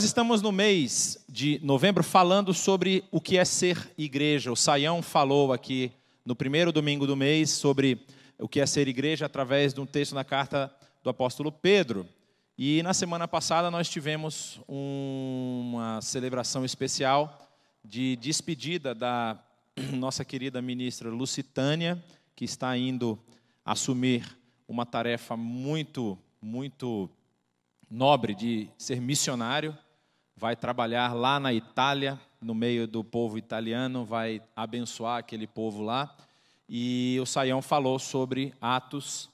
nós estamos no mês de novembro falando sobre o que é ser igreja. O Saião falou aqui no primeiro domingo do mês sobre o que é ser igreja através de um texto na carta do apóstolo Pedro. E na semana passada nós tivemos uma celebração especial de despedida da nossa querida ministra Lucitânia, que está indo assumir uma tarefa muito, muito nobre de ser missionário vai trabalhar lá na Itália, no meio do povo italiano, vai abençoar aquele povo lá. E o Saião falou sobre Atos,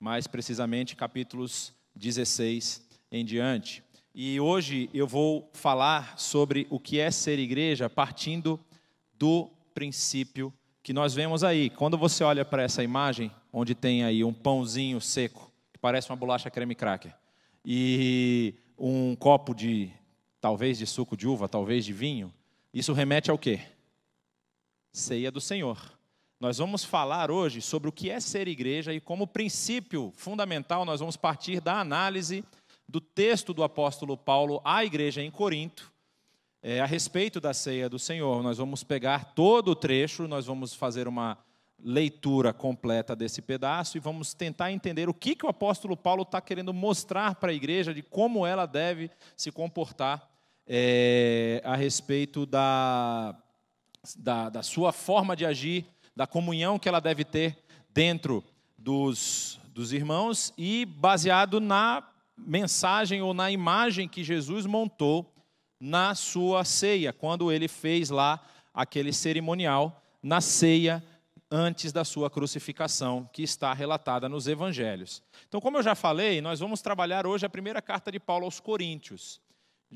mais precisamente capítulos 16 em diante. E hoje eu vou falar sobre o que é ser igreja partindo do princípio que nós vemos aí. Quando você olha para essa imagem, onde tem aí um pãozinho seco, que parece uma bolacha creme cracker, e um copo de talvez de suco de uva, talvez de vinho, isso remete ao quê? Ceia do Senhor. Nós vamos falar hoje sobre o que é ser igreja e como princípio fundamental nós vamos partir da análise do texto do apóstolo Paulo à igreja em Corinto, é, a respeito da ceia do Senhor. Nós vamos pegar todo o trecho, nós vamos fazer uma leitura completa desse pedaço e vamos tentar entender o que, que o apóstolo Paulo está querendo mostrar para a igreja de como ela deve se comportar é, a respeito da, da, da sua forma de agir, da comunhão que ela deve ter dentro dos, dos irmãos e baseado na mensagem ou na imagem que Jesus montou na sua ceia, quando ele fez lá aquele cerimonial na ceia antes da sua crucificação, que está relatada nos evangelhos. Então, como eu já falei, nós vamos trabalhar hoje a primeira carta de Paulo aos Coríntios.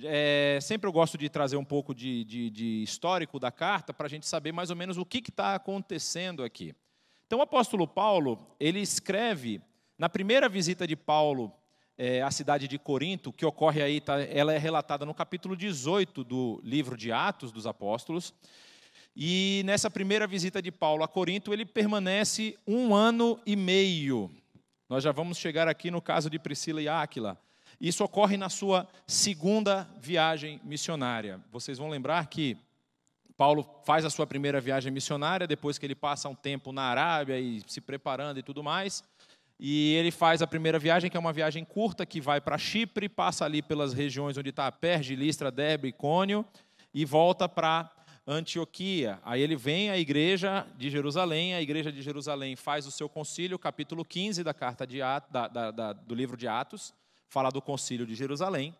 É, sempre eu gosto de trazer um pouco de, de, de histórico da carta para a gente saber mais ou menos o que está acontecendo aqui. Então, o apóstolo Paulo ele escreve na primeira visita de Paulo é, à cidade de Corinto, que ocorre aí, tá, ela é relatada no capítulo 18 do livro de Atos dos Apóstolos. E nessa primeira visita de Paulo a Corinto, ele permanece um ano e meio. Nós já vamos chegar aqui no caso de Priscila e Áquila isso ocorre na sua segunda viagem missionária. Vocês vão lembrar que Paulo faz a sua primeira viagem missionária, depois que ele passa um tempo na Arábia e se preparando e tudo mais. E ele faz a primeira viagem, que é uma viagem curta, que vai para Chipre, passa ali pelas regiões onde está Perge, Listra, Derbe e Cônio, e volta para Antioquia. Aí ele vem à igreja de Jerusalém, a igreja de Jerusalém faz o seu concílio, capítulo 15 da carta de da, da, da, do livro de Atos falar do concílio de Jerusalém.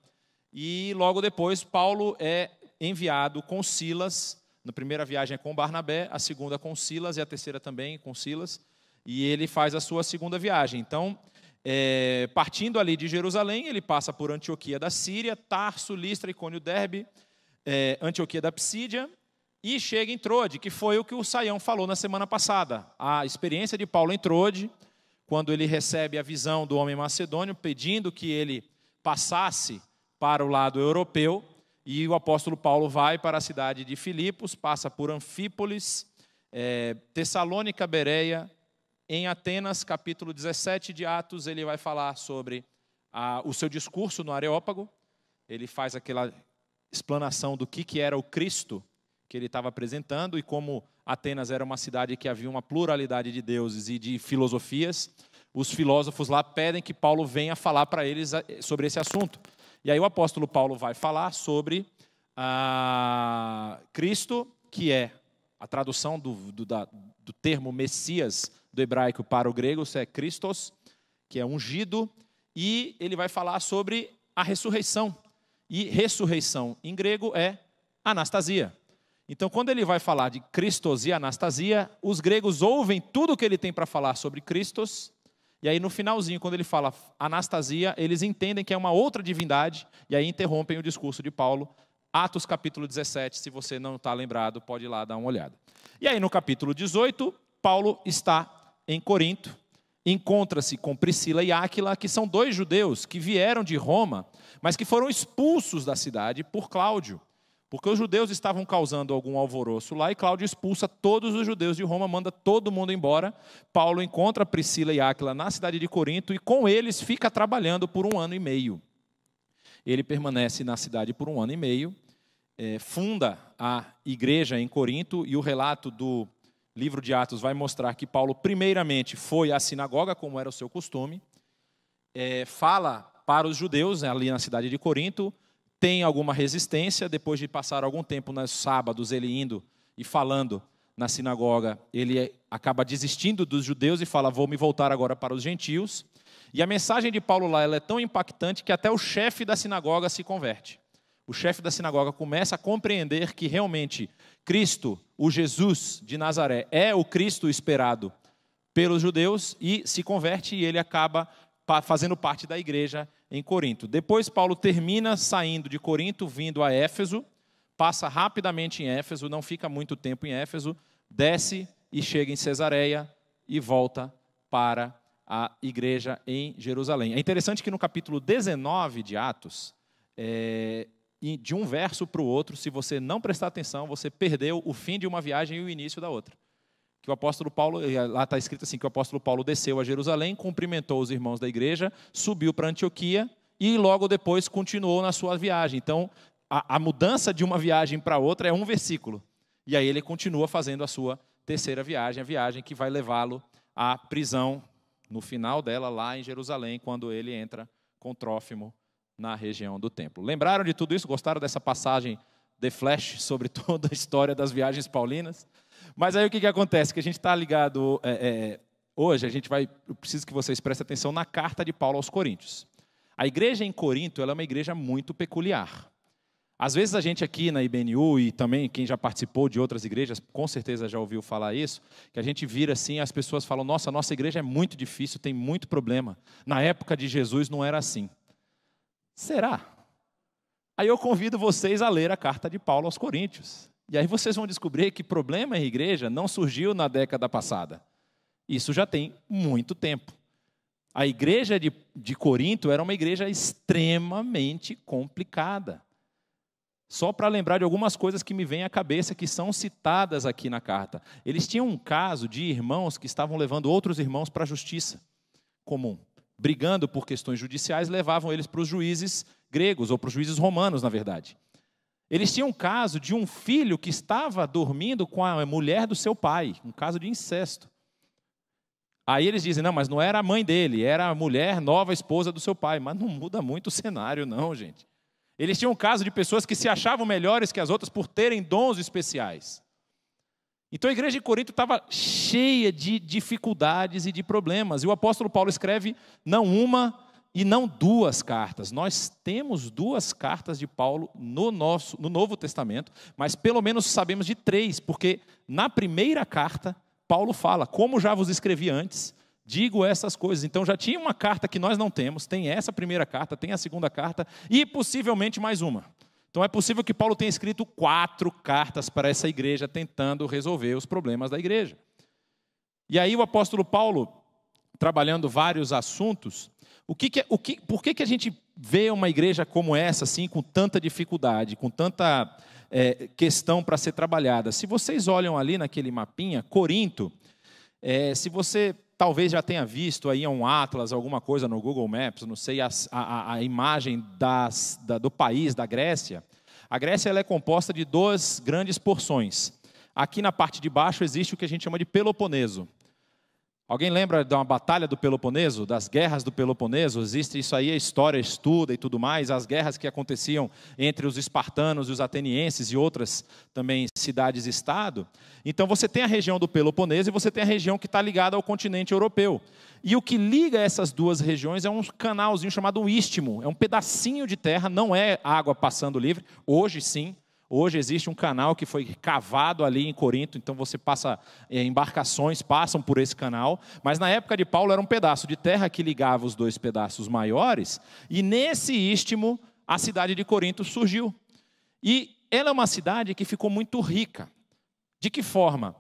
E logo depois, Paulo é enviado com Silas. Na primeira viagem é com Barnabé, a segunda com Silas e a terceira também com Silas. E ele faz a sua segunda viagem. Então, é, partindo ali de Jerusalém, ele passa por Antioquia da Síria, Tarso, Listra, Icônio, Derbe, é, Antioquia da Psídia e chega em Trode, que foi o que o Saião falou na semana passada. A experiência de Paulo em Trode quando ele recebe a visão do homem macedônio pedindo que ele passasse para o lado europeu. E o apóstolo Paulo vai para a cidade de Filipos, passa por Anfípolis, é, Tessalônica, Bereia, em Atenas, capítulo 17 de Atos, ele vai falar sobre a, o seu discurso no Areópago. Ele faz aquela explanação do que, que era o Cristo que ele estava apresentando e como Atenas era uma cidade que havia uma pluralidade de deuses e de filosofias. Os filósofos lá pedem que Paulo venha falar para eles eh, sobre esse assunto. E aí o apóstolo Paulo vai falar sobre ah, Cristo, que é a tradução do, do, da, do termo Messias do hebraico para o grego, é Christos, que é ungido, e ele vai falar sobre a ressurreição. E ressurreição em grego é anastasia. Então, quando ele vai falar de Christos e Anastasia, os gregos ouvem tudo o que ele tem para falar sobre Christos, e aí no finalzinho, quando ele fala Anastasia, eles entendem que é uma outra divindade, e aí interrompem o discurso de Paulo, Atos capítulo 17, se você não está lembrado, pode ir lá dar uma olhada. E aí no capítulo 18, Paulo está em Corinto, encontra-se com Priscila e Áquila, que são dois judeus que vieram de Roma, mas que foram expulsos da cidade por Cláudio. Porque os judeus estavam causando algum alvoroço lá e Cláudio expulsa todos os judeus de Roma, manda todo mundo embora. Paulo encontra Priscila e Áquila na cidade de Corinto e com eles fica trabalhando por um ano e meio. Ele permanece na cidade por um ano e meio, é, funda a igreja em Corinto e o relato do livro de Atos vai mostrar que Paulo, primeiramente, foi à sinagoga, como era o seu costume, é, fala para os judeus ali na cidade de Corinto tem alguma resistência, depois de passar algum tempo nos sábados ele indo e falando na sinagoga, ele acaba desistindo dos judeus e fala: "Vou me voltar agora para os gentios". E a mensagem de Paulo lá é tão impactante que até o chefe da sinagoga se converte. O chefe da sinagoga começa a compreender que realmente Cristo, o Jesus de Nazaré, é o Cristo esperado pelos judeus e se converte e ele acaba fazendo parte da igreja em Corinto. Depois, Paulo termina saindo de Corinto, vindo a Éfeso, passa rapidamente em Éfeso, não fica muito tempo em Éfeso, desce e chega em Cesareia e volta para a igreja em Jerusalém. É interessante que no capítulo 19 de Atos, é, de um verso para o outro, se você não prestar atenção, você perdeu o fim de uma viagem e o início da outra que o apóstolo Paulo, lá está escrito assim, que o apóstolo Paulo desceu a Jerusalém, cumprimentou os irmãos da igreja, subiu para Antioquia e logo depois continuou na sua viagem. Então, a, a mudança de uma viagem para outra é um versículo. E aí ele continua fazendo a sua terceira viagem, a viagem que vai levá-lo à prisão, no final dela, lá em Jerusalém, quando ele entra com Trófimo na região do templo. Lembraram de tudo isso? Gostaram dessa passagem The Flash sobre toda a história das viagens paulinas. Mas aí o que, que acontece? Que a gente está ligado é, é, hoje, a gente vai. Eu preciso que vocês prestem atenção na carta de Paulo aos Coríntios. A igreja em Corinto ela é uma igreja muito peculiar. Às vezes a gente aqui na IBNU e também quem já participou de outras igrejas, com certeza já ouviu falar isso, que a gente vira assim, as pessoas falam: "Nossa, nossa igreja é muito difícil, tem muito problema. Na época de Jesus não era assim". Será? Aí eu convido vocês a ler a carta de Paulo aos Coríntios. E aí vocês vão descobrir que problema em igreja não surgiu na década passada. Isso já tem muito tempo. A igreja de, de Corinto era uma igreja extremamente complicada. Só para lembrar de algumas coisas que me vêm à cabeça que são citadas aqui na carta. Eles tinham um caso de irmãos que estavam levando outros irmãos para a justiça comum. Brigando por questões judiciais, levavam eles para os juízes gregos, ou para os juízes romanos, na verdade. Eles tinham um caso de um filho que estava dormindo com a mulher do seu pai, um caso de incesto. Aí eles dizem, não, mas não era a mãe dele, era a mulher nova esposa do seu pai. Mas não muda muito o cenário, não, gente. Eles tinham um caso de pessoas que se achavam melhores que as outras por terem dons especiais. Então a igreja de Corinto estava cheia de dificuldades e de problemas. E o apóstolo Paulo escreve não uma, e não duas cartas. Nós temos duas cartas de Paulo no nosso no Novo Testamento, mas pelo menos sabemos de três, porque na primeira carta Paulo fala: "Como já vos escrevi antes, digo essas coisas". Então já tinha uma carta que nós não temos, tem essa primeira carta, tem a segunda carta e possivelmente mais uma. Então é possível que Paulo tenha escrito quatro cartas para essa igreja tentando resolver os problemas da igreja. E aí o apóstolo Paulo, trabalhando vários assuntos, o que, que é, o que, por que, que a gente vê uma igreja como essa, assim, com tanta dificuldade, com tanta é, questão para ser trabalhada? Se vocês olham ali naquele mapinha, Corinto, é, se você talvez já tenha visto aí um atlas, alguma coisa no Google Maps, não sei, a, a, a imagem das, da, do país, da Grécia, a Grécia ela é composta de duas grandes porções. Aqui na parte de baixo existe o que a gente chama de Peloponeso. Alguém lembra da batalha do Peloponeso, das guerras do Peloponeso? Existe isso aí, a história estuda e tudo mais, as guerras que aconteciam entre os espartanos e os atenienses e outras também cidades-estado. Então você tem a região do Peloponeso e você tem a região que está ligada ao continente europeu. E o que liga essas duas regiões é um canalzinho chamado istmo, é um pedacinho de terra, não é água passando livre, hoje sim, Hoje existe um canal que foi cavado ali em Corinto, então você passa, é, embarcações passam por esse canal, mas na época de Paulo era um pedaço de terra que ligava os dois pedaços maiores, e nesse istmo a cidade de Corinto surgiu. E ela é uma cidade que ficou muito rica. De que forma?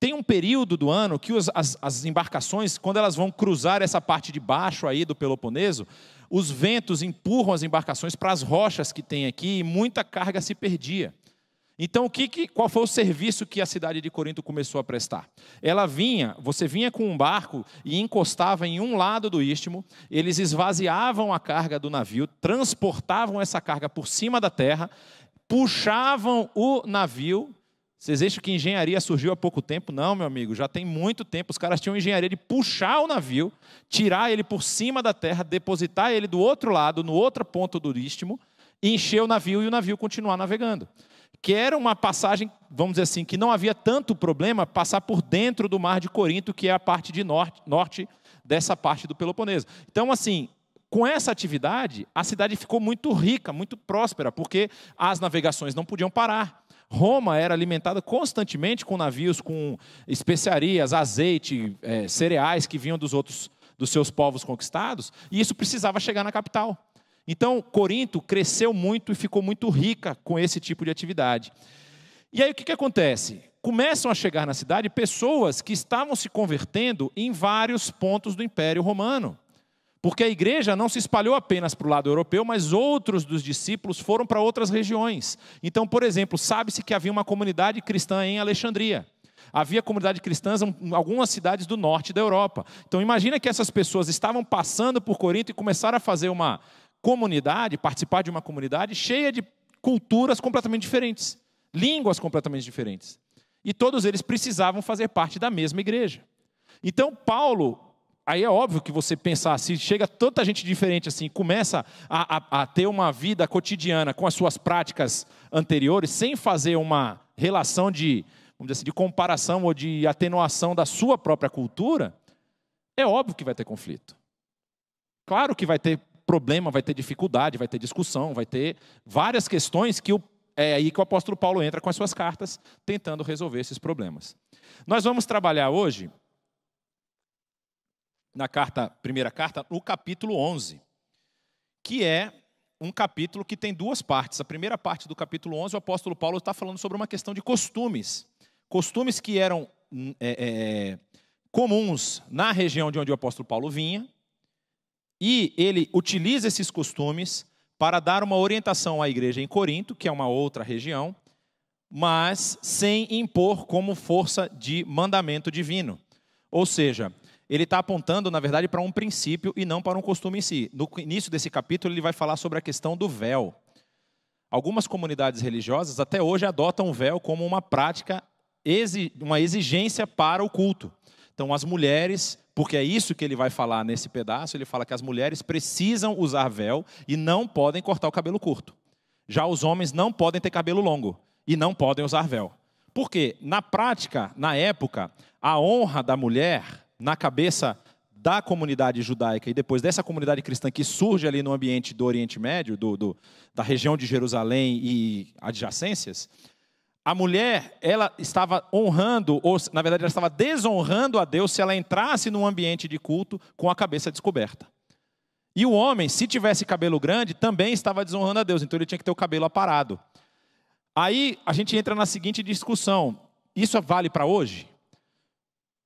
Tem um período do ano que as, as embarcações, quando elas vão cruzar essa parte de baixo aí do Peloponeso, os ventos empurram as embarcações para as rochas que tem aqui e muita carga se perdia. Então, o que, qual foi o serviço que a cidade de Corinto começou a prestar? Ela vinha, você vinha com um barco e encostava em um lado do istmo, eles esvaziavam a carga do navio, transportavam essa carga por cima da terra, puxavam o navio vocês acham que engenharia surgiu há pouco tempo? Não, meu amigo, já tem muito tempo. Os caras tinham engenharia de puxar o navio, tirar ele por cima da terra, depositar ele do outro lado, no outro ponto do istmo, e encher o navio e o navio continuar navegando. Que era uma passagem, vamos dizer assim, que não havia tanto problema passar por dentro do mar de Corinto, que é a parte de norte, norte dessa parte do Peloponeso. Então, assim, com essa atividade, a cidade ficou muito rica, muito próspera, porque as navegações não podiam parar. Roma era alimentada constantemente com navios, com especiarias, azeite, é, cereais que vinham dos outros, dos seus povos conquistados, e isso precisava chegar na capital. Então, Corinto cresceu muito e ficou muito rica com esse tipo de atividade. E aí o que, que acontece? Começam a chegar na cidade pessoas que estavam se convertendo em vários pontos do Império Romano. Porque a igreja não se espalhou apenas para o lado europeu, mas outros dos discípulos foram para outras regiões. Então, por exemplo, sabe-se que havia uma comunidade cristã em Alexandria. Havia comunidade cristã em algumas cidades do norte da Europa. Então, imagina que essas pessoas estavam passando por Corinto e começaram a fazer uma comunidade, participar de uma comunidade cheia de culturas completamente diferentes, línguas completamente diferentes. E todos eles precisavam fazer parte da mesma igreja. Então, Paulo Aí é óbvio que você pensar, se assim, chega tanta gente diferente assim, começa a, a, a, ter uma vida cotidiana com as suas práticas anteriores, sem fazer uma relação de, vamos dizer assim, de comparação ou de atenuação da sua própria cultura, é óbvio que vai ter conflito. Claro que vai ter problema, vai ter dificuldade, vai ter discussão, vai ter várias questões que o, é aí que o apóstolo Paulo entra com as suas cartas, tentando resolver esses problemas. Nós vamos trabalhar hoje na carta, primeira carta, no capítulo 11, que é um capítulo que tem duas partes. A primeira parte do capítulo 11, o apóstolo Paulo está falando sobre uma questão de costumes. Costumes que eram hum, é, é, comuns na região de onde o apóstolo Paulo vinha, e ele utiliza esses costumes para dar uma orientação à igreja em Corinto, que é uma outra região, mas sem impor como força de mandamento divino. Ou seja, ele está apontando, na verdade, para um princípio e não para um costume em si. No início desse capítulo, ele vai falar sobre a questão do véu. Algumas comunidades religiosas até hoje adotam o véu como uma prática, uma exigência para o culto. Então, as mulheres, porque é isso que ele vai falar nesse pedaço, ele fala que as mulheres precisam usar véu e não podem cortar o cabelo curto. Já os homens não podem ter cabelo longo e não podem usar véu. Porque, na prática, na época, a honra da mulher na cabeça da comunidade judaica e depois dessa comunidade cristã que surge ali no ambiente do Oriente Médio, do, do, da região de Jerusalém e adjacências, a mulher ela estava honrando, ou na verdade ela estava desonrando a Deus se ela entrasse num ambiente de culto com a cabeça descoberta. E o homem, se tivesse cabelo grande, também estava desonrando a Deus, então ele tinha que ter o cabelo aparado. Aí a gente entra na seguinte discussão: isso vale para hoje?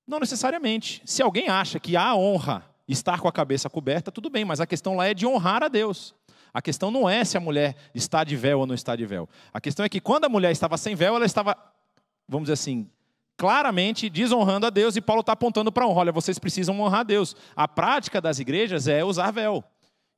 Não necessariamente. Se alguém acha que há honra estar com a cabeça coberta, tudo bem, mas a questão lá é de honrar a Deus. A questão não é se a mulher está de véu ou não está de véu. A questão é que quando a mulher estava sem véu, ela estava, vamos dizer assim, claramente desonrando a Deus, e Paulo está apontando para honra. Olha, vocês precisam honrar a Deus. A prática das igrejas é usar véu.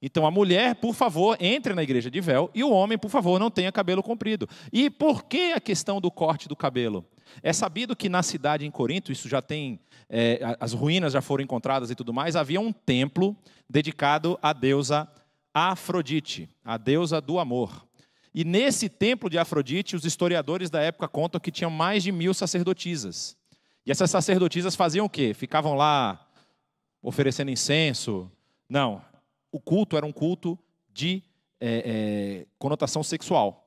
Então a mulher, por favor, entre na igreja de véu, e o homem, por favor, não tenha cabelo comprido. E por que a questão do corte do cabelo? É sabido que na cidade em Corinto, isso já tem, é, as ruínas já foram encontradas e tudo mais, havia um templo dedicado à deusa Afrodite, a deusa do amor. E nesse templo de Afrodite, os historiadores da época contam que tinham mais de mil sacerdotisas. E essas sacerdotisas faziam o quê? Ficavam lá oferecendo incenso? Não. O culto era um culto de é, é, conotação sexual.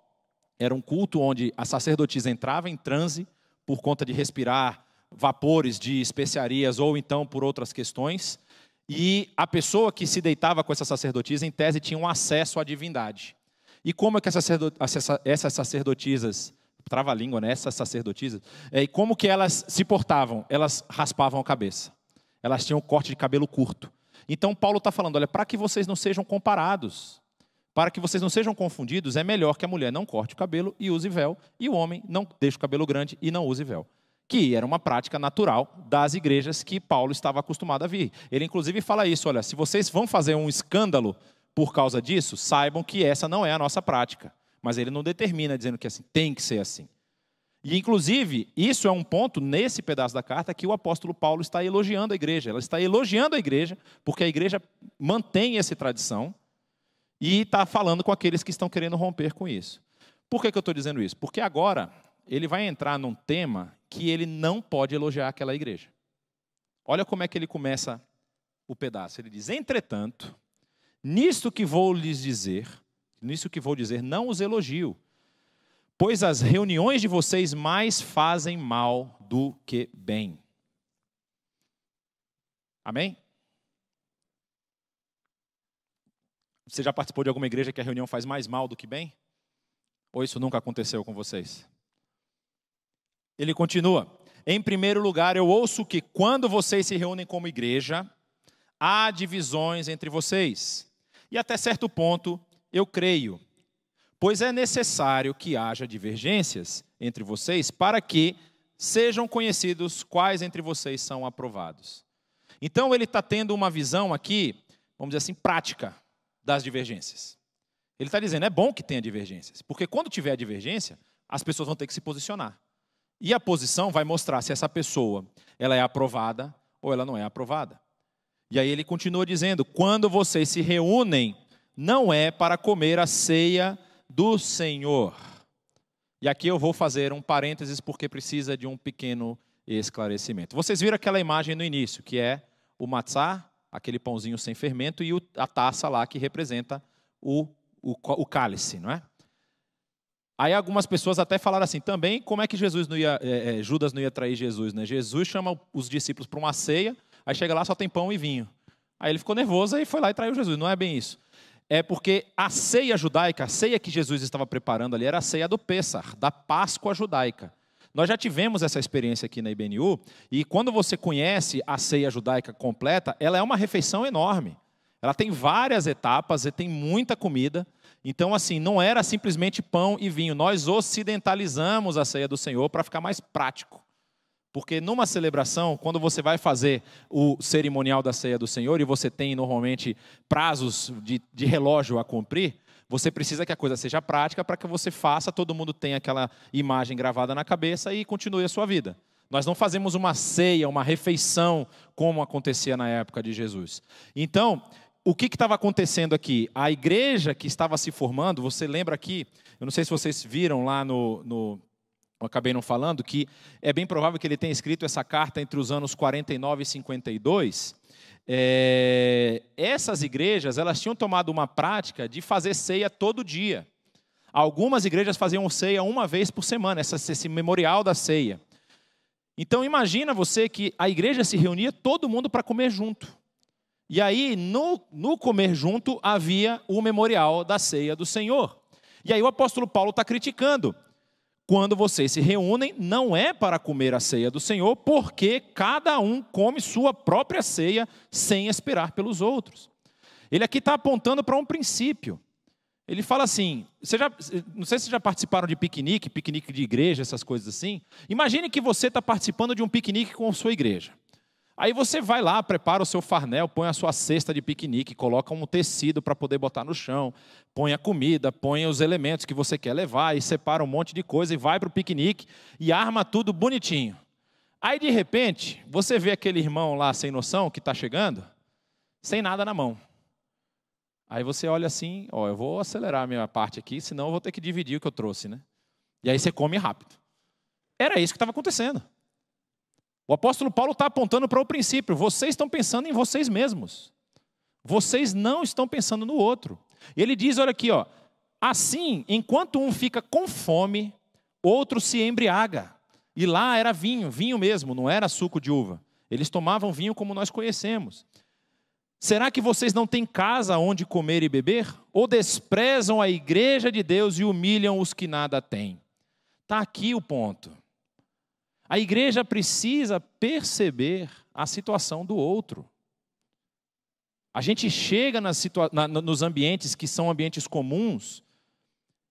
Era um culto onde a sacerdotisa entrava em transe, por conta de respirar vapores de especiarias ou então por outras questões. E a pessoa que se deitava com essa sacerdotisa, em tese, tinha um acesso à divindade. E como é que essas sacerdotisas, trava a língua, né? Essas sacerdotisas, é, e como que elas se portavam? Elas raspavam a cabeça. Elas tinham um corte de cabelo curto. Então Paulo está falando, olha, para que vocês não sejam comparados para que vocês não sejam confundidos, é melhor que a mulher não corte o cabelo e use véu, e o homem não deixe o cabelo grande e não use véu. Que era uma prática natural das igrejas que Paulo estava acostumado a vir. Ele, inclusive, fala isso: olha, se vocês vão fazer um escândalo por causa disso, saibam que essa não é a nossa prática. Mas ele não determina dizendo que assim tem que ser assim. E, inclusive, isso é um ponto nesse pedaço da carta que o apóstolo Paulo está elogiando a igreja. Ela está elogiando a igreja, porque a igreja mantém essa tradição e está falando com aqueles que estão querendo romper com isso. Por que, que eu estou dizendo isso? Porque agora ele vai entrar num tema que ele não pode elogiar aquela igreja. Olha como é que ele começa o pedaço. Ele diz: Entretanto, nisto que vou lhes dizer, nisso que vou dizer, não os elogio, pois as reuniões de vocês mais fazem mal do que bem. Amém? Você já participou de alguma igreja que a reunião faz mais mal do que bem? Ou isso nunca aconteceu com vocês? Ele continua: Em primeiro lugar, eu ouço que quando vocês se reúnem como igreja, há divisões entre vocês. E até certo ponto, eu creio. Pois é necessário que haja divergências entre vocês para que sejam conhecidos quais entre vocês são aprovados. Então, ele está tendo uma visão aqui, vamos dizer assim, prática das divergências. Ele está dizendo, é bom que tenha divergências, porque quando tiver divergência, as pessoas vão ter que se posicionar. E a posição vai mostrar se essa pessoa ela é aprovada ou ela não é aprovada. E aí ele continua dizendo: quando vocês se reúnem, não é para comer a ceia do Senhor. E aqui eu vou fazer um parênteses porque precisa de um pequeno esclarecimento. Vocês viram aquela imagem no início, que é o matzá aquele pãozinho sem fermento, e a taça lá que representa o, o, o cálice, não é? Aí algumas pessoas até falaram assim, também como é que Jesus não ia, é, Judas não ia trair Jesus, né? Jesus chama os discípulos para uma ceia, aí chega lá só tem pão e vinho. Aí ele ficou nervoso e foi lá e traiu Jesus. Não é bem isso. É porque a ceia judaica, a ceia que Jesus estava preparando ali era a ceia do Pêssar, da Páscoa judaica. Nós já tivemos essa experiência aqui na IBNU, e quando você conhece a ceia judaica completa, ela é uma refeição enorme. Ela tem várias etapas e tem muita comida. Então, assim, não era simplesmente pão e vinho. Nós ocidentalizamos a ceia do Senhor para ficar mais prático. Porque numa celebração, quando você vai fazer o cerimonial da ceia do Senhor e você tem normalmente prazos de, de relógio a cumprir, você precisa que a coisa seja prática para que você faça, todo mundo tenha aquela imagem gravada na cabeça e continue a sua vida. Nós não fazemos uma ceia, uma refeição, como acontecia na época de Jesus. Então, o que estava acontecendo aqui? A igreja que estava se formando, você lembra aqui, eu não sei se vocês viram lá no, no eu acabei não falando, que é bem provável que ele tenha escrito essa carta entre os anos 49 e 52. É, essas igrejas elas tinham tomado uma prática de fazer ceia todo dia. Algumas igrejas faziam ceia uma vez por semana, essa, esse memorial da ceia. Então imagina você que a igreja se reunia todo mundo para comer junto. E aí, no, no comer junto, havia o memorial da ceia do Senhor. E aí o apóstolo Paulo está criticando quando vocês se reúnem, não é para comer a ceia do Senhor, porque cada um come sua própria ceia sem esperar pelos outros. Ele aqui está apontando para um princípio. Ele fala assim: você já, não sei se já participaram de piquenique, piquenique de igreja, essas coisas assim. Imagine que você está participando de um piquenique com sua igreja. Aí você vai lá, prepara o seu farnel, põe a sua cesta de piquenique, coloca um tecido para poder botar no chão, põe a comida, põe os elementos que você quer levar e separa um monte de coisa e vai para o piquenique e arma tudo bonitinho. Aí de repente, você vê aquele irmão lá sem noção que está chegando, sem nada na mão. Aí você olha assim, ó, eu vou acelerar a minha parte aqui, senão eu vou ter que dividir o que eu trouxe, né? E aí você come rápido. Era isso que estava acontecendo. O apóstolo Paulo está apontando para o princípio: vocês estão pensando em vocês mesmos. Vocês não estão pensando no outro. Ele diz: olha aqui, ó, assim, enquanto um fica com fome, outro se embriaga. E lá era vinho, vinho mesmo, não era suco de uva. Eles tomavam vinho como nós conhecemos. Será que vocês não têm casa onde comer e beber? Ou desprezam a igreja de Deus e humilham os que nada têm? Está aqui o ponto. A igreja precisa perceber a situação do outro. A gente chega na, nos ambientes que são ambientes comuns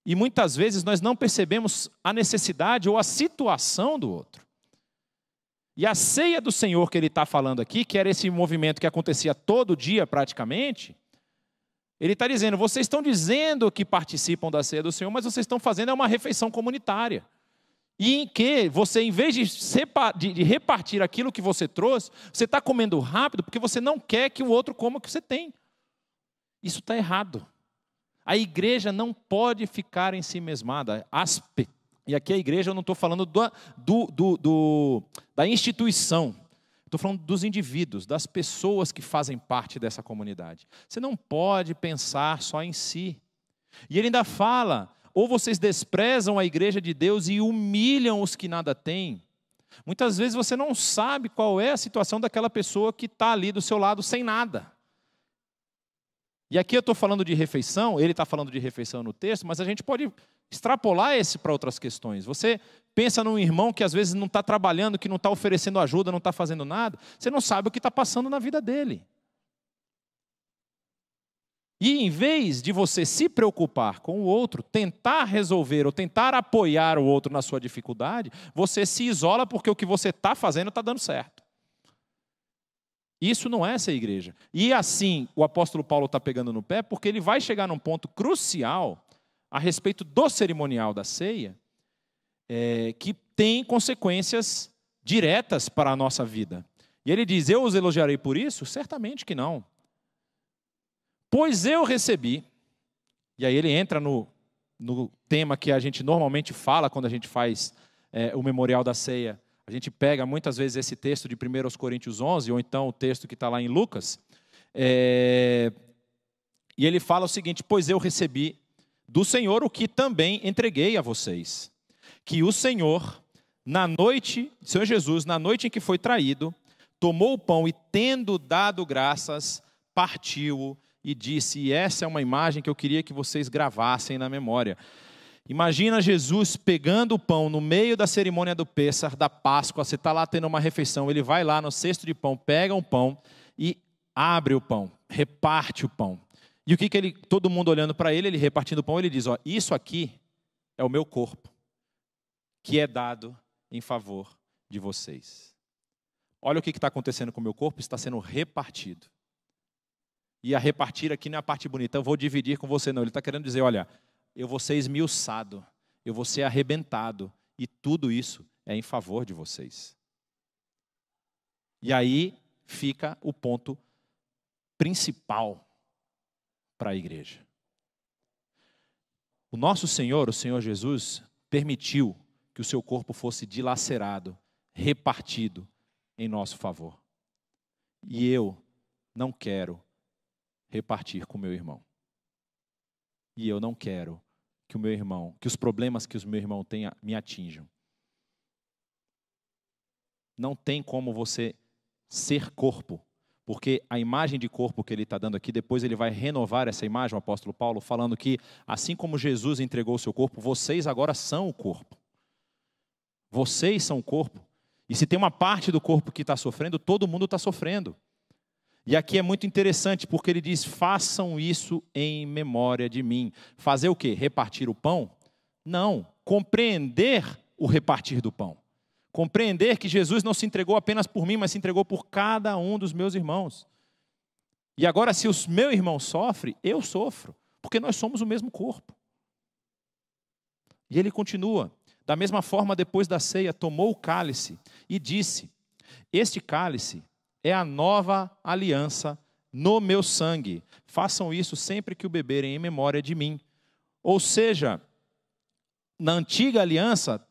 e muitas vezes nós não percebemos a necessidade ou a situação do outro. E a ceia do Senhor que ele está falando aqui, que era esse movimento que acontecia todo dia praticamente, ele está dizendo: vocês estão dizendo que participam da ceia do Senhor, mas vocês estão fazendo é uma refeição comunitária e em que você, em vez de, separ, de, de repartir aquilo que você trouxe, você está comendo rápido porque você não quer que o outro coma o que você tem. Isso está errado. A igreja não pode ficar em si mesmada. Aspe. E aqui a igreja, eu não estou falando do, do, do, da instituição. Estou falando dos indivíduos, das pessoas que fazem parte dessa comunidade. Você não pode pensar só em si. E ele ainda fala ou vocês desprezam a igreja de Deus e humilham os que nada têm. Muitas vezes você não sabe qual é a situação daquela pessoa que está ali do seu lado sem nada. E aqui eu estou falando de refeição, ele está falando de refeição no texto, mas a gente pode extrapolar esse para outras questões. Você pensa num irmão que às vezes não está trabalhando, que não está oferecendo ajuda, não está fazendo nada, você não sabe o que está passando na vida dele. E em vez de você se preocupar com o outro, tentar resolver ou tentar apoiar o outro na sua dificuldade, você se isola porque o que você está fazendo está dando certo. Isso não é ser igreja. E assim o apóstolo Paulo está pegando no pé, porque ele vai chegar num ponto crucial a respeito do cerimonial da ceia, é, que tem consequências diretas para a nossa vida. E ele diz: Eu os elogiarei por isso? Certamente que não. Pois eu recebi, e aí ele entra no, no tema que a gente normalmente fala quando a gente faz é, o memorial da ceia. A gente pega muitas vezes esse texto de 1 Coríntios 11, ou então o texto que está lá em Lucas, é, e ele fala o seguinte: Pois eu recebi do Senhor o que também entreguei a vocês, que o Senhor, na noite, Senhor Jesus, na noite em que foi traído, tomou o pão e, tendo dado graças, partiu e disse: e Essa é uma imagem que eu queria que vocês gravassem na memória. Imagina Jesus pegando o pão no meio da cerimônia do Pêssar, da Páscoa, você está lá tendo uma refeição, ele vai lá no cesto de pão, pega um pão e abre o pão, reparte o pão. E o que, que ele, todo mundo olhando para ele, ele repartindo o pão, ele diz: Ó, isso aqui é o meu corpo, que é dado em favor de vocês. Olha o que está acontecendo com o meu corpo, está sendo repartido e a repartir aqui na é parte bonita, eu vou dividir com você, não. Ele está querendo dizer: olha, eu vou ser esmiuçado, eu vou ser arrebentado, e tudo isso é em favor de vocês. E aí fica o ponto principal para a igreja. O nosso Senhor, o Senhor Jesus, permitiu que o seu corpo fosse dilacerado, repartido em nosso favor. E eu não quero repartir com meu irmão. E eu não quero que o meu irmão, que os problemas que o meu irmão tenha me atinjam. Não tem como você ser corpo, porque a imagem de corpo que ele está dando aqui, depois ele vai renovar essa imagem, o apóstolo Paulo, falando que assim como Jesus entregou o seu corpo, vocês agora são o corpo. Vocês são o corpo. E se tem uma parte do corpo que está sofrendo, todo mundo está sofrendo. E aqui é muito interessante porque ele diz: façam isso em memória de mim. Fazer o quê? Repartir o pão? Não. Compreender o repartir do pão. Compreender que Jesus não se entregou apenas por mim, mas se entregou por cada um dos meus irmãos. E agora, se o meu irmão sofre, eu sofro, porque nós somos o mesmo corpo. E ele continua, da mesma forma, depois da ceia, tomou o cálice e disse: Este cálice é a nova aliança no meu sangue. Façam isso sempre que o beberem em memória de mim. Ou seja, na antiga aliança,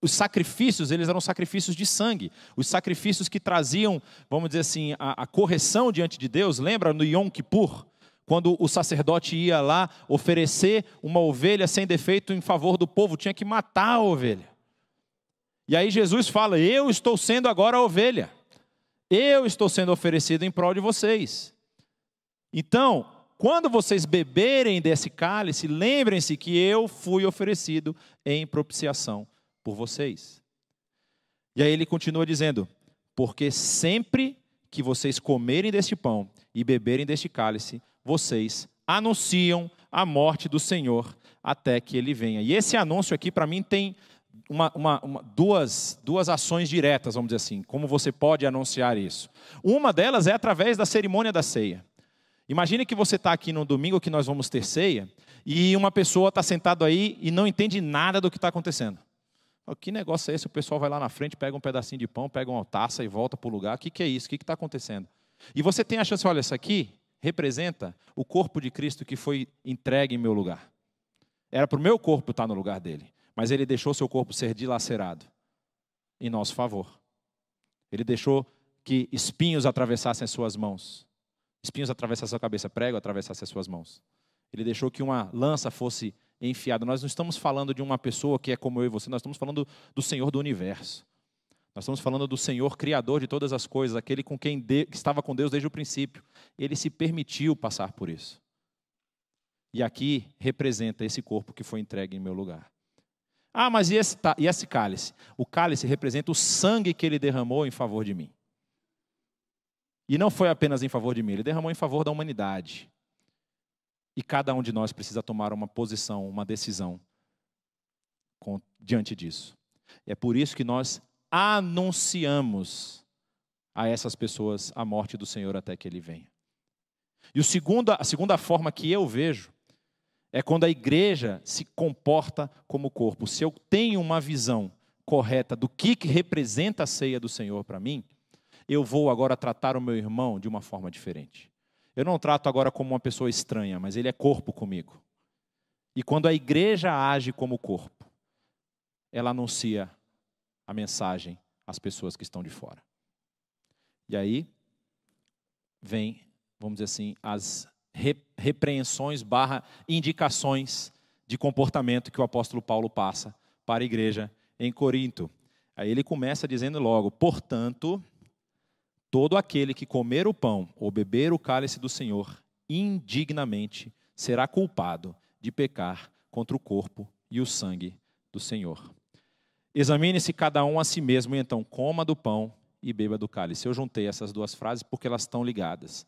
os sacrifícios, eles eram sacrifícios de sangue. Os sacrifícios que traziam, vamos dizer assim, a, a correção diante de Deus. Lembra no Yom Kippur? quando o sacerdote ia lá oferecer uma ovelha sem defeito em favor do povo, tinha que matar a ovelha. E aí Jesus fala: Eu estou sendo agora a ovelha. Eu estou sendo oferecido em prol de vocês. Então, quando vocês beberem desse cálice, lembrem-se que eu fui oferecido em propiciação por vocês. E aí ele continua dizendo: Porque sempre que vocês comerem deste pão e beberem deste cálice, vocês anunciam a morte do Senhor até que ele venha. E esse anúncio aqui, para mim, tem uma, uma, uma, duas, duas ações diretas, vamos dizer assim, como você pode anunciar isso. Uma delas é através da cerimônia da ceia. Imagine que você está aqui no domingo que nós vamos ter ceia e uma pessoa está sentada aí e não entende nada do que está acontecendo. Que negócio é esse? O pessoal vai lá na frente, pega um pedacinho de pão, pega uma taça e volta para o lugar. O que, que é isso? O que está acontecendo? E você tem a chance, olha, isso aqui representa o corpo de Cristo que foi entregue em meu lugar. Era para o meu corpo estar tá no lugar dele mas ele deixou seu corpo ser dilacerado em nosso favor. Ele deixou que espinhos atravessassem as suas mãos. Espinhos atravessassem a sua cabeça, prego atravessassem as suas mãos. Ele deixou que uma lança fosse enfiada. Nós não estamos falando de uma pessoa que é como eu e você, nós estamos falando do Senhor do universo. Nós estamos falando do Senhor, Criador de todas as coisas, aquele com quem de, que estava com Deus desde o princípio. Ele se permitiu passar por isso. E aqui representa esse corpo que foi entregue em meu lugar. Ah, mas e esse, e esse cálice? O cálice representa o sangue que ele derramou em favor de mim. E não foi apenas em favor de mim, ele derramou em favor da humanidade. E cada um de nós precisa tomar uma posição, uma decisão com, diante disso. é por isso que nós anunciamos a essas pessoas a morte do Senhor até que ele venha. E o segundo, a segunda forma que eu vejo é quando a igreja se comporta como corpo. Se eu tenho uma visão correta do que, que representa a ceia do Senhor para mim, eu vou agora tratar o meu irmão de uma forma diferente. Eu não trato agora como uma pessoa estranha, mas ele é corpo comigo. E quando a igreja age como corpo, ela anuncia a mensagem às pessoas que estão de fora. E aí vem, vamos dizer assim, as, repreensões barra indicações de comportamento que o apóstolo Paulo passa para a igreja em Corinto. Aí ele começa dizendo logo: portanto, todo aquele que comer o pão ou beber o cálice do Senhor indignamente será culpado de pecar contra o corpo e o sangue do Senhor. Examine-se cada um a si mesmo, e então coma do pão e beba do cálice. Eu juntei essas duas frases porque elas estão ligadas.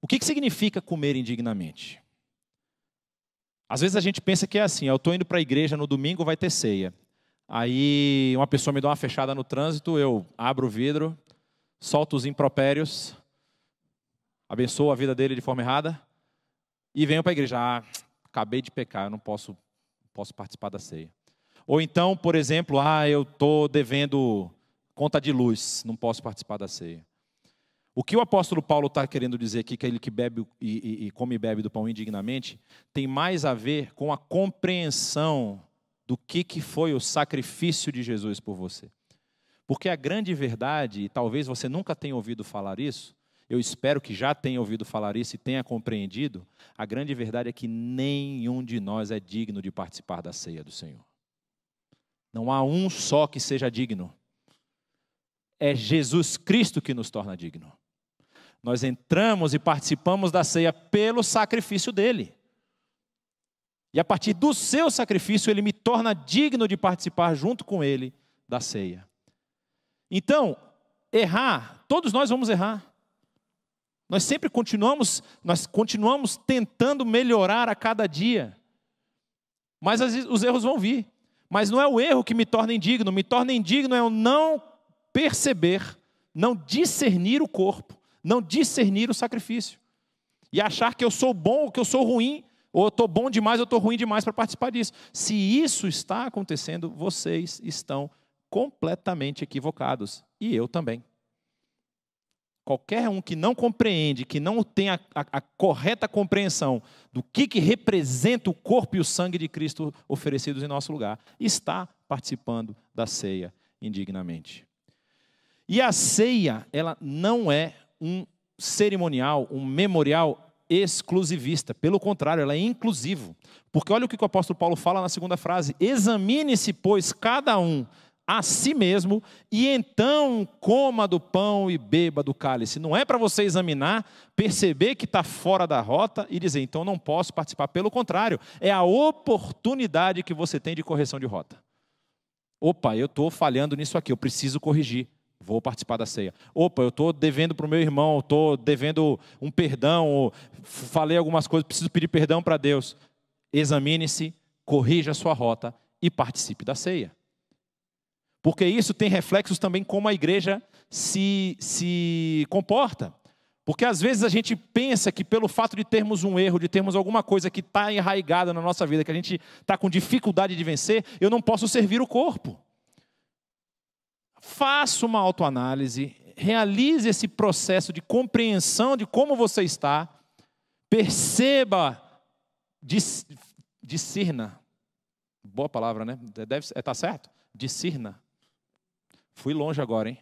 O que, que significa comer indignamente? Às vezes a gente pensa que é assim, ah, eu estou indo para a igreja no domingo, vai ter ceia. Aí uma pessoa me dá uma fechada no trânsito, eu abro o vidro, solto os impropérios, abençoo a vida dele de forma errada e venho para a igreja. Ah, acabei de pecar, eu não posso, posso participar da ceia. Ou então, por exemplo, ah, eu estou devendo conta de luz, não posso participar da ceia. O que o apóstolo Paulo está querendo dizer aqui, que é ele que bebe e, e, e come e bebe do pão indignamente, tem mais a ver com a compreensão do que, que foi o sacrifício de Jesus por você. Porque a grande verdade, e talvez você nunca tenha ouvido falar isso, eu espero que já tenha ouvido falar isso e tenha compreendido, a grande verdade é que nenhum de nós é digno de participar da ceia do Senhor. Não há um só que seja digno. É Jesus Cristo que nos torna digno. Nós entramos e participamos da ceia pelo sacrifício dele. E a partir do seu sacrifício, ele me torna digno de participar junto com ele da ceia. Então, errar, todos nós vamos errar. Nós sempre continuamos, nós continuamos tentando melhorar a cada dia. Mas os erros vão vir. Mas não é o erro que me torna indigno, me torna indigno é eu não perceber, não discernir o corpo não discernir o sacrifício e achar que eu sou bom ou que eu sou ruim, ou eu estou bom demais ou eu estou ruim demais para participar disso. Se isso está acontecendo, vocês estão completamente equivocados e eu também. Qualquer um que não compreende, que não tem a, a, a correta compreensão do que, que representa o corpo e o sangue de Cristo oferecidos em nosso lugar, está participando da ceia indignamente. E a ceia, ela não é um cerimonial, um memorial exclusivista. Pelo contrário, ela é inclusivo. Porque olha o que o apóstolo Paulo fala na segunda frase: examine-se, pois, cada um a si mesmo, e então coma do pão e beba do cálice. Não é para você examinar, perceber que está fora da rota e dizer, então não posso participar. Pelo contrário, é a oportunidade que você tem de correção de rota. Opa, eu estou falhando nisso aqui, eu preciso corrigir vou participar da ceia. Opa, eu estou devendo para o meu irmão, estou devendo um perdão, ou falei algumas coisas, preciso pedir perdão para Deus. Examine-se, corrija a sua rota e participe da ceia. Porque isso tem reflexos também como a igreja se, se comporta. Porque às vezes a gente pensa que pelo fato de termos um erro, de termos alguma coisa que está enraigada na nossa vida, que a gente está com dificuldade de vencer, eu não posso servir o corpo. Faça uma autoanálise, realize esse processo de compreensão de como você está, perceba, dis, discerna. Boa palavra, né? Deve, é, tá certo? Discerna. Fui longe agora, hein?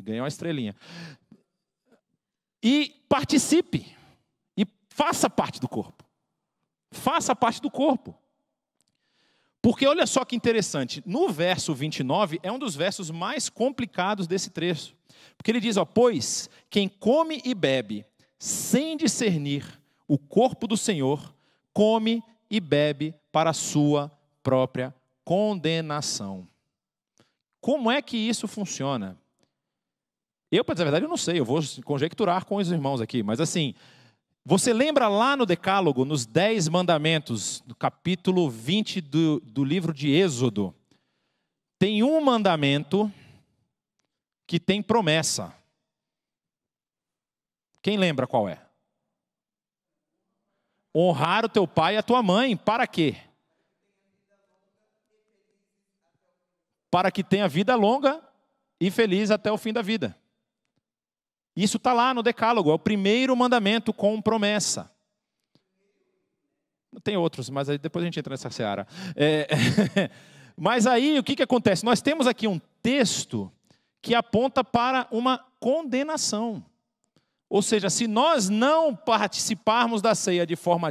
Ganhei uma estrelinha. E participe. E faça parte do corpo. Faça parte do corpo. Porque olha só que interessante, no verso 29 é um dos versos mais complicados desse trecho. Porque ele diz, ó, pois quem come e bebe sem discernir o corpo do Senhor, come e bebe para a sua própria condenação. Como é que isso funciona? Eu, para dizer a verdade, eu não sei, eu vou conjecturar com os irmãos aqui, mas assim, você lembra lá no Decálogo, nos Dez Mandamentos, no capítulo 20 do, do livro de Êxodo, tem um mandamento que tem promessa. Quem lembra qual é? Honrar o teu pai e a tua mãe, para quê? Para que tenha vida longa e feliz até o fim da vida. Isso está lá no Decálogo, é o primeiro mandamento com promessa. Tem outros, mas depois a gente entra nessa seara. É, mas aí o que, que acontece? Nós temos aqui um texto que aponta para uma condenação. Ou seja, se nós não participarmos da ceia de forma,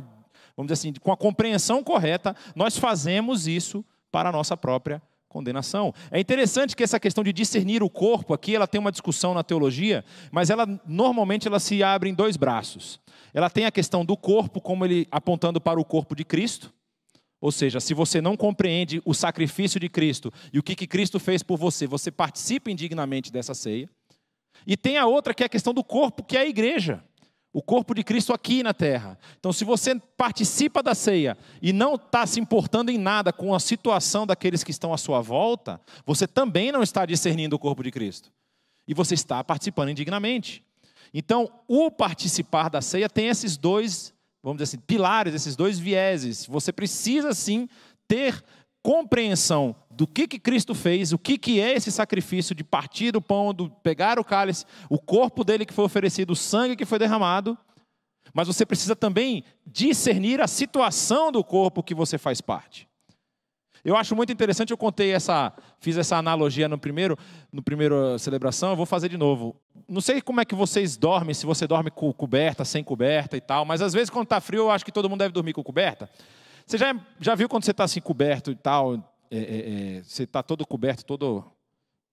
vamos dizer assim, com a compreensão correta, nós fazemos isso para a nossa própria condenação. É interessante que essa questão de discernir o corpo aqui, ela tem uma discussão na teologia, mas ela normalmente ela se abre em dois braços. Ela tem a questão do corpo como ele apontando para o corpo de Cristo, ou seja, se você não compreende o sacrifício de Cristo e o que, que Cristo fez por você, você participa indignamente dessa ceia. E tem a outra que é a questão do corpo, que é a igreja o corpo de Cristo aqui na terra. Então, se você participa da ceia e não está se importando em nada com a situação daqueles que estão à sua volta, você também não está discernindo o corpo de Cristo. E você está participando indignamente. Então, o participar da ceia tem esses dois, vamos dizer assim, pilares, esses dois vieses. Você precisa sim ter compreensão do que, que Cristo fez, o que, que é esse sacrifício de partir do pão, do pegar o cálice, o corpo dele que foi oferecido, o sangue que foi derramado, mas você precisa também discernir a situação do corpo que você faz parte. Eu acho muito interessante, eu contei essa, fiz essa analogia no primeiro, no primeiro eh, celebração, eu vou fazer de novo. Não sei como é que vocês dormem, se você dorme com coberta, sem coberta e tal, mas às vezes quando está frio, eu acho que todo mundo deve dormir com coberta. Você já, já viu quando você está assim coberto e tal, é, é, é, você está todo coberto, todo.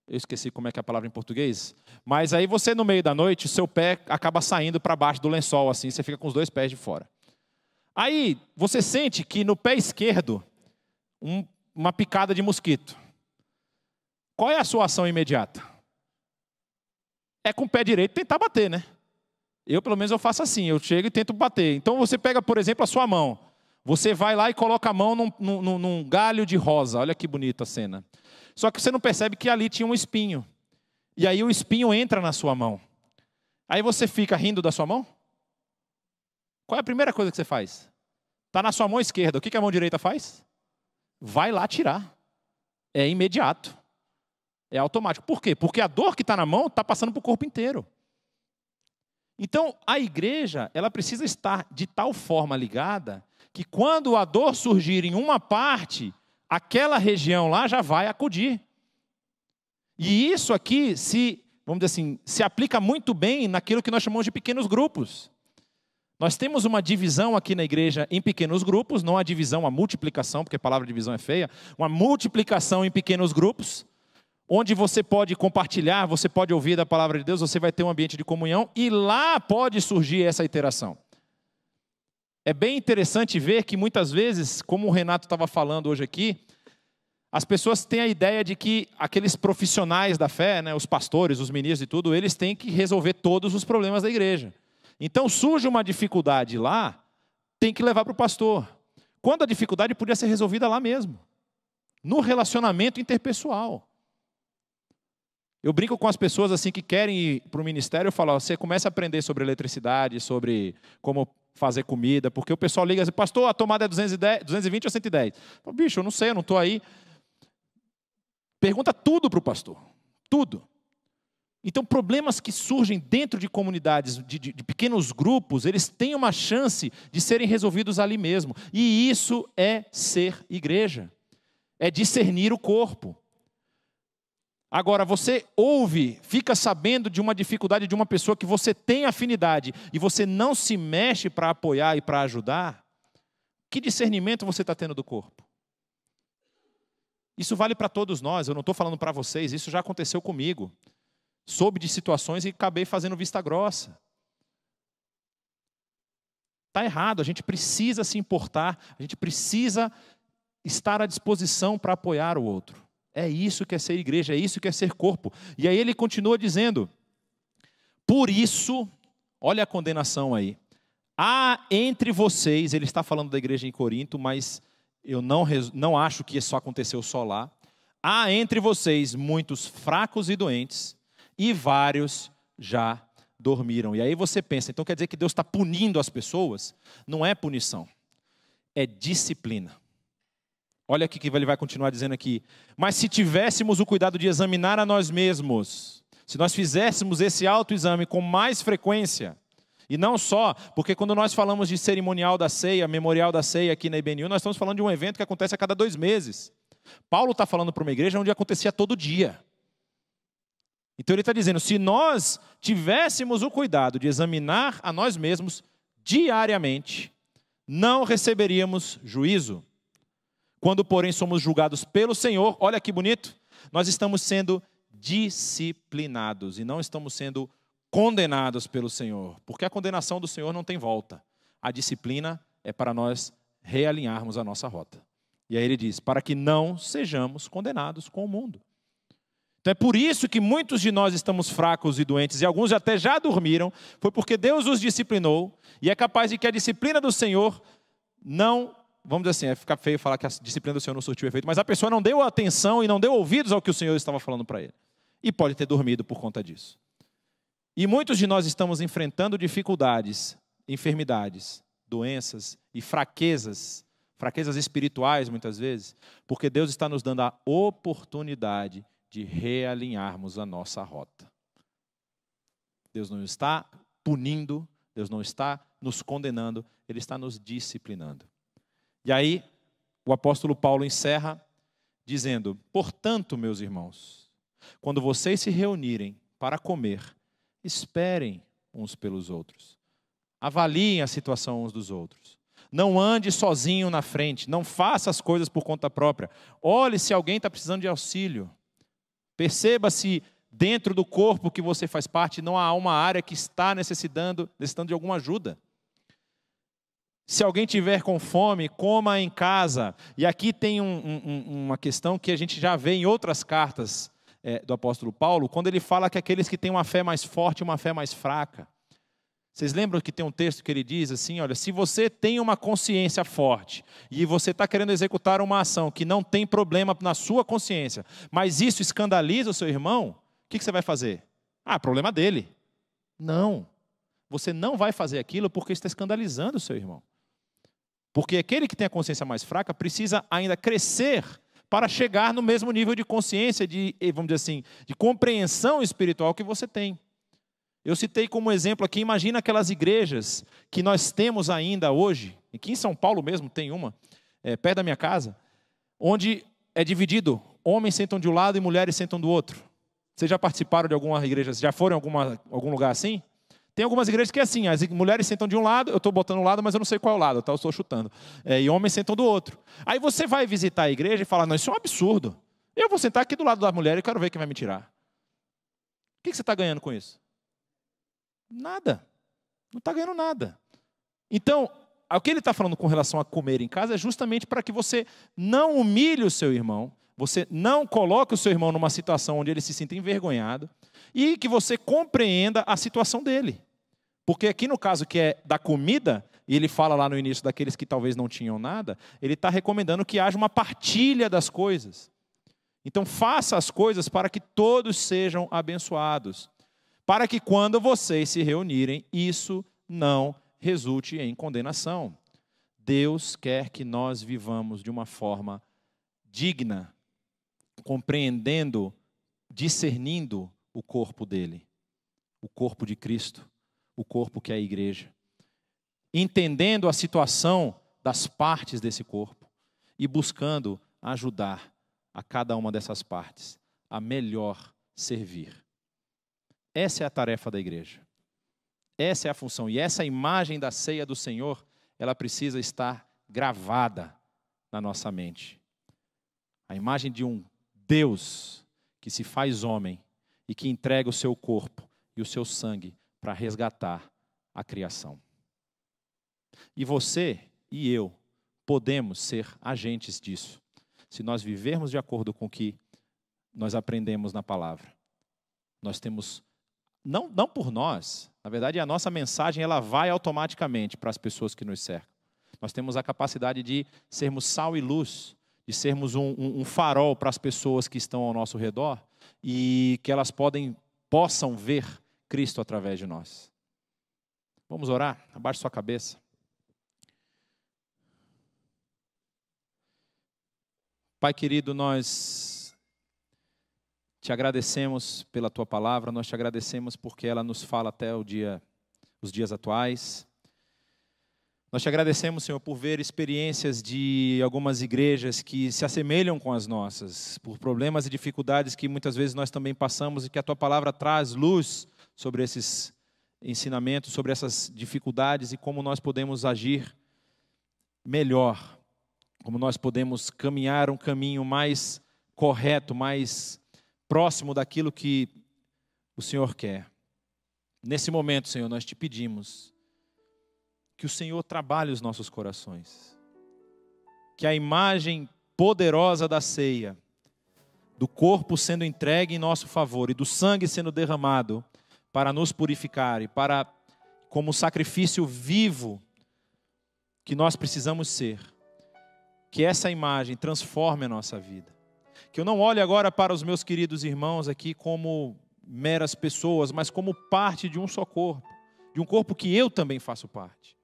Eu esqueci como é que é a palavra em português. Mas aí você, no meio da noite, o seu pé acaba saindo para baixo do lençol, assim, você fica com os dois pés de fora. Aí você sente que no pé esquerdo, um, uma picada de mosquito. Qual é a sua ação imediata? É com o pé direito tentar bater, né? Eu, pelo menos, eu faço assim, eu chego e tento bater. Então você pega, por exemplo, a sua mão. Você vai lá e coloca a mão num, num, num galho de rosa. Olha que bonita a cena. Só que você não percebe que ali tinha um espinho. E aí o espinho entra na sua mão. Aí você fica rindo da sua mão? Qual é a primeira coisa que você faz? Está na sua mão esquerda. O que a mão direita faz? Vai lá tirar. É imediato. É automático. Por quê? Porque a dor que está na mão está passando para o corpo inteiro. Então, a igreja, ela precisa estar de tal forma ligada que quando a dor surgir em uma parte, aquela região lá já vai acudir. E isso aqui se, vamos dizer assim, se aplica muito bem naquilo que nós chamamos de pequenos grupos. Nós temos uma divisão aqui na igreja em pequenos grupos, não a divisão, a multiplicação, porque a palavra divisão é feia, uma multiplicação em pequenos grupos, onde você pode compartilhar, você pode ouvir da palavra de Deus, você vai ter um ambiente de comunhão e lá pode surgir essa interação. É bem interessante ver que muitas vezes, como o Renato estava falando hoje aqui, as pessoas têm a ideia de que aqueles profissionais da fé, né, os pastores, os ministros e tudo, eles têm que resolver todos os problemas da igreja. Então surge uma dificuldade lá, tem que levar para o pastor. Quando a dificuldade podia ser resolvida lá mesmo, no relacionamento interpessoal. Eu brinco com as pessoas assim que querem ir para o ministério, eu falo, você começa a aprender sobre eletricidade, sobre como fazer comida, porque o pessoal liga e assim, pastor, a tomada é 210, 220 ou 110? Falo, Bicho, eu não sei, eu não estou aí. Pergunta tudo para o pastor, tudo. Então, problemas que surgem dentro de comunidades, de, de, de, pequenos grupos, eles têm uma chance de serem resolvidos ali mesmo. E isso é ser igreja, é discernir o corpo. Agora, você ouve, fica sabendo de uma dificuldade de uma pessoa que você tem afinidade e você não se mexe para apoiar e para ajudar, que discernimento você está tendo do corpo? Isso vale para todos nós, eu não estou falando para vocês, isso já aconteceu comigo. Soube de situações e acabei fazendo vista grossa. Está errado, a gente precisa se importar, a gente precisa estar à disposição para apoiar o outro. É isso que é ser igreja, é isso que é ser corpo. E aí ele continua dizendo: Por isso, olha a condenação aí. Há entre vocês, ele está falando da igreja em Corinto, mas eu não, não acho que isso aconteceu só lá. Há entre vocês muitos fracos e doentes, e vários já dormiram. E aí você pensa, então quer dizer que Deus está punindo as pessoas? Não é punição, é disciplina. Olha o que ele vai continuar dizendo aqui. Mas se tivéssemos o cuidado de examinar a nós mesmos, se nós fizéssemos esse autoexame com mais frequência, e não só, porque quando nós falamos de cerimonial da ceia, memorial da ceia aqui na IBNU, nós estamos falando de um evento que acontece a cada dois meses. Paulo está falando para uma igreja onde acontecia todo dia. Então ele está dizendo: se nós tivéssemos o cuidado de examinar a nós mesmos diariamente, não receberíamos juízo. Quando, porém, somos julgados pelo Senhor, olha que bonito, nós estamos sendo disciplinados e não estamos sendo condenados pelo Senhor, porque a condenação do Senhor não tem volta. A disciplina é para nós realinharmos a nossa rota. E aí ele diz: para que não sejamos condenados com o mundo. Então é por isso que muitos de nós estamos fracos e doentes, e alguns até já dormiram, foi porque Deus os disciplinou, e é capaz de que a disciplina do Senhor não vamos dizer assim, é ficar feio falar que a disciplina do Senhor não surtiu efeito, mas a pessoa não deu atenção e não deu ouvidos ao que o Senhor estava falando para ele. E pode ter dormido por conta disso. E muitos de nós estamos enfrentando dificuldades, enfermidades, doenças e fraquezas, fraquezas espirituais muitas vezes, porque Deus está nos dando a oportunidade de realinharmos a nossa rota. Deus não está punindo, Deus não está nos condenando, Ele está nos disciplinando. E aí, o apóstolo Paulo encerra dizendo: Portanto, meus irmãos, quando vocês se reunirem para comer, esperem uns pelos outros. Avaliem a situação uns dos outros. Não ande sozinho na frente, não faça as coisas por conta própria. Olhe se alguém está precisando de auxílio. Perceba se dentro do corpo que você faz parte não há uma área que está necessitando, necessitando de alguma ajuda. Se alguém tiver com fome, coma em casa. E aqui tem um, um, uma questão que a gente já vê em outras cartas é, do apóstolo Paulo, quando ele fala que aqueles que têm uma fé mais forte e uma fé mais fraca. Vocês lembram que tem um texto que ele diz assim: olha, se você tem uma consciência forte e você está querendo executar uma ação que não tem problema na sua consciência, mas isso escandaliza o seu irmão, o que, que você vai fazer? Ah, problema dele. Não. Você não vai fazer aquilo porque está escandalizando o seu irmão. Porque aquele que tem a consciência mais fraca precisa ainda crescer para chegar no mesmo nível de consciência, de, eh, vamos dizer assim, de compreensão espiritual que você tem. Eu citei como exemplo aqui, imagina aquelas igrejas que nós temos ainda hoje, aqui que em São Paulo mesmo tem uma, é, perto da minha casa, onde é dividido, homens sentam de um lado e mulheres sentam do outro. Vocês já participaram de alguma igreja, já foram em alguma, algum lugar assim? Tem algumas igrejas que é assim, as mulheres sentam de um lado, eu estou botando um lado, mas eu não sei qual é o lado, tá? eu estou chutando. É, e homens sentam do outro. Aí você vai visitar a igreja e fala, não, isso é um absurdo. Eu vou sentar aqui do lado da mulher e quero ver quem vai me tirar. O que, que você está ganhando com isso? Nada. Não está ganhando nada. Então, o que ele está falando com relação a comer em casa é justamente para que você não humilhe o seu irmão, você não coloque o seu irmão numa situação onde ele se sinta envergonhado e que você compreenda a situação dele. Porque aqui no caso que é da comida, e ele fala lá no início daqueles que talvez não tinham nada, ele está recomendando que haja uma partilha das coisas. Então faça as coisas para que todos sejam abençoados, para que quando vocês se reunirem, isso não resulte em condenação. Deus quer que nós vivamos de uma forma digna, compreendendo, discernindo o corpo dele, o corpo de Cristo o corpo que é a igreja, entendendo a situação das partes desse corpo e buscando ajudar a cada uma dessas partes a melhor servir. Essa é a tarefa da igreja. Essa é a função e essa imagem da ceia do Senhor, ela precisa estar gravada na nossa mente. A imagem de um Deus que se faz homem e que entrega o seu corpo e o seu sangue para resgatar a criação. E você e eu podemos ser agentes disso, se nós vivermos de acordo com o que nós aprendemos na palavra. Nós temos, não, não por nós, na verdade a nossa mensagem ela vai automaticamente para as pessoas que nos cercam. Nós temos a capacidade de sermos sal e luz, de sermos um, um, um farol para as pessoas que estão ao nosso redor e que elas podem, possam ver Cristo através de nós. Vamos orar? Abaixe sua cabeça. Pai querido, nós te agradecemos pela tua palavra, nós te agradecemos porque ela nos fala até o dia, os dias atuais. Nós te agradecemos, Senhor, por ver experiências de algumas igrejas que se assemelham com as nossas, por problemas e dificuldades que muitas vezes nós também passamos e que a tua palavra traz luz sobre esses ensinamentos, sobre essas dificuldades e como nós podemos agir melhor, como nós podemos caminhar um caminho mais correto, mais próximo daquilo que o Senhor quer. Nesse momento, Senhor, nós te pedimos que o Senhor trabalhe os nossos corações, que a imagem poderosa da ceia, do corpo sendo entregue em nosso favor e do sangue sendo derramado, para nos purificar e para, como sacrifício vivo que nós precisamos ser, que essa imagem transforme a nossa vida. Que eu não olhe agora para os meus queridos irmãos aqui como meras pessoas, mas como parte de um só corpo, de um corpo que eu também faço parte.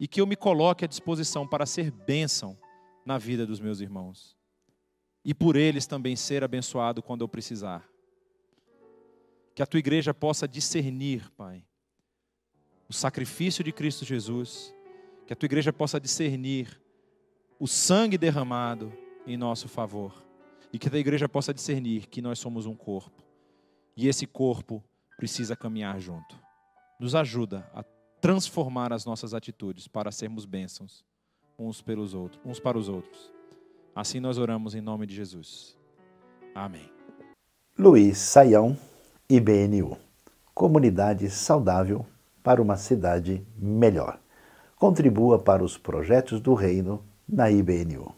E que eu me coloque à disposição para ser bênção na vida dos meus irmãos. E por eles também ser abençoado quando eu precisar. Que a tua igreja possa discernir, Pai, o sacrifício de Cristo Jesus. Que a tua igreja possa discernir o sangue derramado em nosso favor. E que a tua igreja possa discernir que nós somos um corpo. E esse corpo precisa caminhar junto. Nos ajuda a transformar as nossas atitudes para sermos bênçãos uns pelos outros, uns para os outros. Assim nós oramos em nome de Jesus. Amém. Luiz Saião IBNU Comunidade Saudável para uma Cidade Melhor. Contribua para os projetos do Reino na IBNU.